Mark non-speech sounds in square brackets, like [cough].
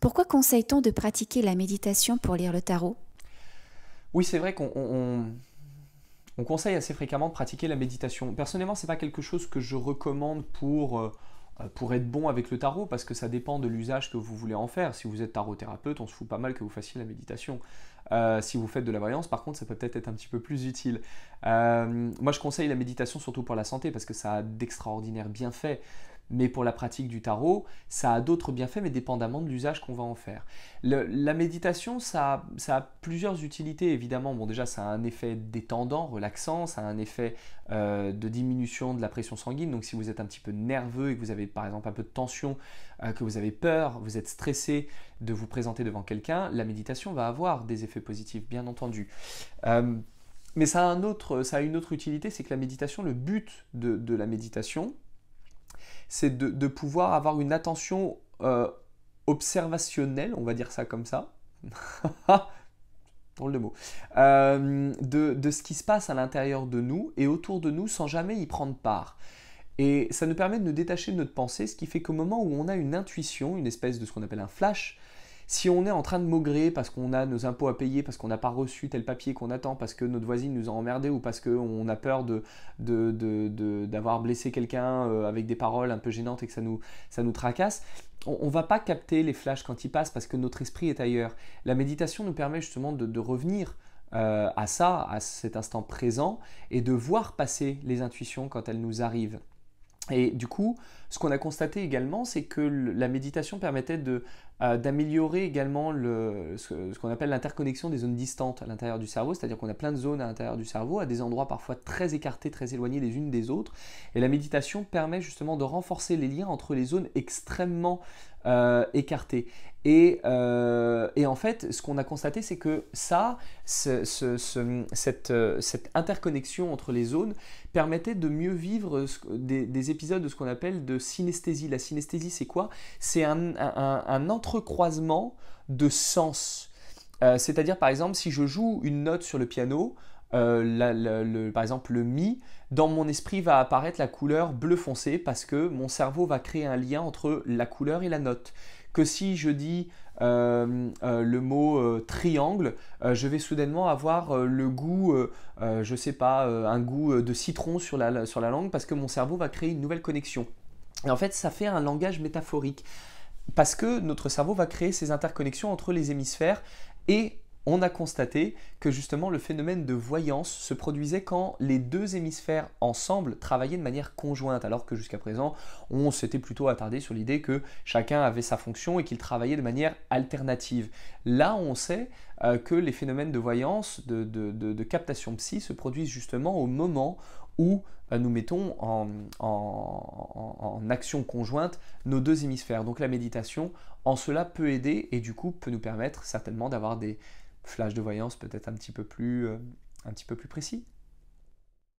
Pourquoi conseille-t-on de pratiquer la méditation pour lire le tarot Oui, c'est vrai qu'on conseille assez fréquemment de pratiquer la méditation. Personnellement, ce n'est pas quelque chose que je recommande pour... Euh, euh, pour être bon avec le tarot, parce que ça dépend de l'usage que vous voulez en faire. Si vous êtes tarot thérapeute, on se fout pas mal que vous fassiez la méditation. Euh, si vous faites de la voyance, par contre, ça peut peut-être être un petit peu plus utile. moi, je conseille la méditation surtout pour la santé, parce que ça a d'extraordinaires bienfaits. Mais pour la pratique du tarot, ça a d'autres bienfaits, mais dépendamment de l'usage qu'on va en faire. la méditation, ça a, plusieurs utilités, évidemment. Bon, déjà, ça a un effet détendant, relaxant, ça a un effet euh, de diminution de la pression sanguine. Donc, si vous êtes un petit peu nerveux et que vous avez, par exemple, un peu de tension, euh, que vous avez peur, vous êtes stressé de vous présenter devant quelqu'un, la méditation va avoir des effets positifs, bien entendu. Euh, mais ça a, une autre utilité, c'est que la méditation, le but de la méditation, c'est de, pouvoir avoir une attention euh, observationnelle, on va dire ça comme ça. dans [laughs] le mot, euh, de, de, ce qui se passe à l'intérieur de nous et autour de nous sans jamais y prendre part. Et ça nous permet de nous détacher de notre pensée, ce qui fait qu'au moment où on a une intuition, une espèce de ce qu'on appelle un flash, si on est en train de maugrer parce qu'on a nos impôts à payer, parce qu'on n'a pas reçu tel papier qu'on attend, parce que notre voisine nous a emmerdé ou parce qu'on a peur d'avoir de, blessé quelqu'un euh, avec des paroles un peu gênantes et que ça nous, tracasse, on ne va pas capter les flashs quand ils passent parce que notre esprit est ailleurs. La méditation nous permet justement de, revenir euh, à ça, à cet instant présent, et de voir passer les intuitions quand elles nous arrivent. Et du coup, ce qu'on a constaté également, c'est que la méditation permettait euh, d'améliorer également le, ce qu'on appelle l'interconnexion des zones distantes à l'intérieur du cerveau, c'est-à-dire qu'on a plein de zones à l'intérieur du cerveau, à des endroits parfois très écartés, très éloignés les unes des autres. Et la méditation permet justement de renforcer les liens entre les zones extrêmement euh, écarté. Euh, et, en fait, ce qu'on a constaté, c'est que ça, ce, cette, euh, cette, interconnexion entre les zones permettait de mieux vivre des, épisodes de ce qu'on appelle de synesthésie. La synesthésie, c'est quoi C'est un, un, entrecroisement de sens. C'est-à-dire, par exemple, si je joue une note sur le piano, euh, par exemple le mi, dans mon esprit va apparaître la couleur bleu foncé parce que mon cerveau va créer un lien entre la couleur et la note. Que si je dis euh, euh, le mot triangle, je vais soudainement avoir le goût, je sais pas, un goût de citron sur la, sur la langue parce que mon cerveau va créer une nouvelle connexion. Et en fait, ça fait un langage métaphorique parce que notre cerveau va créer ces interconnexions entre les hémisphères et on a constaté que justement le phénomène de voyance se produisait quand les deux hémisphères ensemble travaillaient de manière conjointe, alors que jusqu'à présent on s'était plutôt attardé sur l'idée que chacun avait sa fonction et qu'il travaillait de manière alternative. Là on sait euh, que les phénomènes de voyance, de, captation psy se produisent justement au moment où euh, nous mettons en, en action conjointe nos deux hémisphères. Donc la méditation en cela peut aider et du coup peut nous permettre certainement d'avoir des flash de voyance peut-être un petit peu plus, euh, un petit peu plus précis.